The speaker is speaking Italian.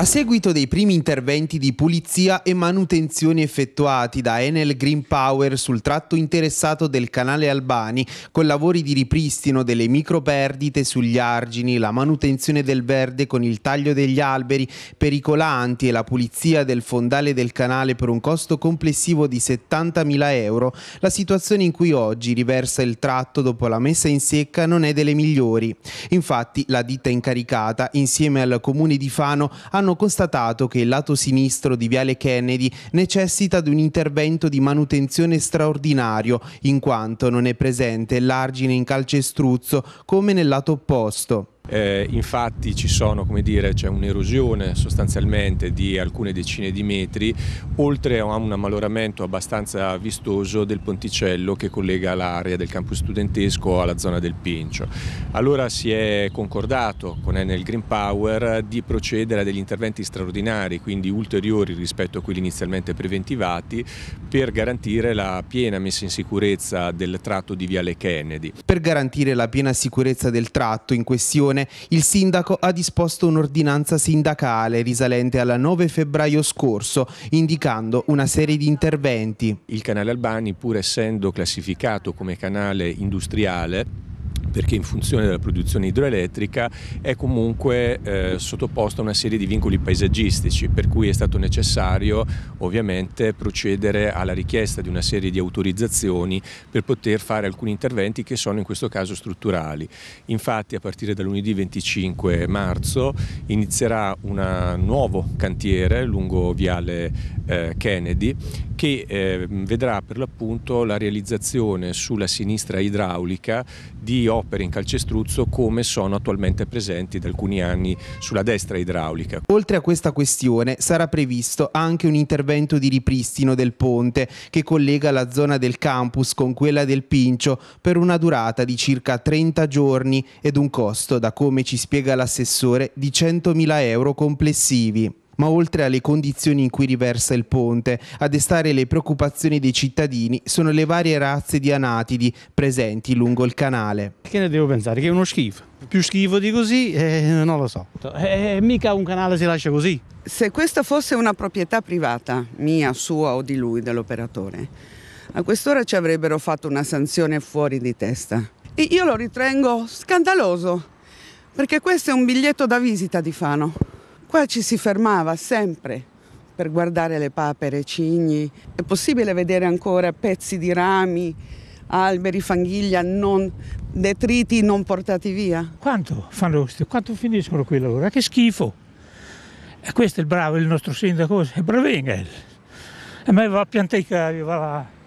A seguito dei primi interventi di pulizia e manutenzione effettuati da Enel Green Power sul tratto interessato del canale Albani, con lavori di ripristino delle microperdite sugli argini, la manutenzione del verde con il taglio degli alberi pericolanti e la pulizia del fondale del canale per un costo complessivo di 70.000 euro, la situazione in cui oggi riversa il tratto dopo la messa in secca non è delle migliori. Infatti la ditta incaricata, insieme al comune di Fano, hanno hanno constatato che il lato sinistro di Viale Kennedy necessita di un intervento di manutenzione straordinario in quanto non è presente l'argine in calcestruzzo come nel lato opposto. Eh, infatti ci sono, come dire, c'è un'erosione sostanzialmente di alcune decine di metri, oltre a un ammaloramento abbastanza vistoso del ponticello che collega l'area del campus studentesco alla zona del Pincio. Allora si è concordato con Enel Green Power di procedere a degli interventi straordinari, quindi ulteriori rispetto a quelli inizialmente preventivati, per garantire la piena messa in sicurezza del tratto di Viale Kennedy. Per garantire la piena sicurezza del tratto in questione Leone, il sindaco ha disposto un'ordinanza sindacale risalente al 9 febbraio scorso, indicando una serie di interventi. Il canale Albani, pur essendo classificato come canale industriale, perché in funzione della produzione idroelettrica è comunque eh, sottoposta a una serie di vincoli paesaggistici, per cui è stato necessario ovviamente procedere alla richiesta di una serie di autorizzazioni per poter fare alcuni interventi che sono in questo caso strutturali. Infatti a partire da lunedì 25 marzo inizierà un nuovo cantiere lungo Viale eh, Kennedy che eh, vedrà per l'appunto la realizzazione sulla sinistra idraulica di opere in calcestruzzo come sono attualmente presenti da alcuni anni sulla destra idraulica. Oltre a questa questione sarà previsto anche un intervento di ripristino del ponte che collega la zona del campus con quella del Pincio per una durata di circa 30 giorni ed un costo, da come ci spiega l'assessore, di 100.000 euro complessivi ma oltre alle condizioni in cui riversa il ponte, a destare le preoccupazioni dei cittadini sono le varie razze di anatidi presenti lungo il canale. Che ne devo pensare? Che è uno schifo. Più schifo di così eh, non lo so. Eh, eh, mica un canale si lascia così. Se questa fosse una proprietà privata, mia, sua o di lui, dell'operatore, a quest'ora ci avrebbero fatto una sanzione fuori di testa. E io lo ritengo scandaloso, perché questo è un biglietto da visita di Fano. Qua ci si fermava sempre per guardare le papere, cigni. È possibile vedere ancora pezzi di rami, alberi, fanghiglia, non, detriti non portati via. Quanto fanno questi? Quanto finiscono qui lavoro? Ah, che schifo! E questo è il bravo, il nostro sindaco, è Bravenga. E me va a piantare i cavi, va là.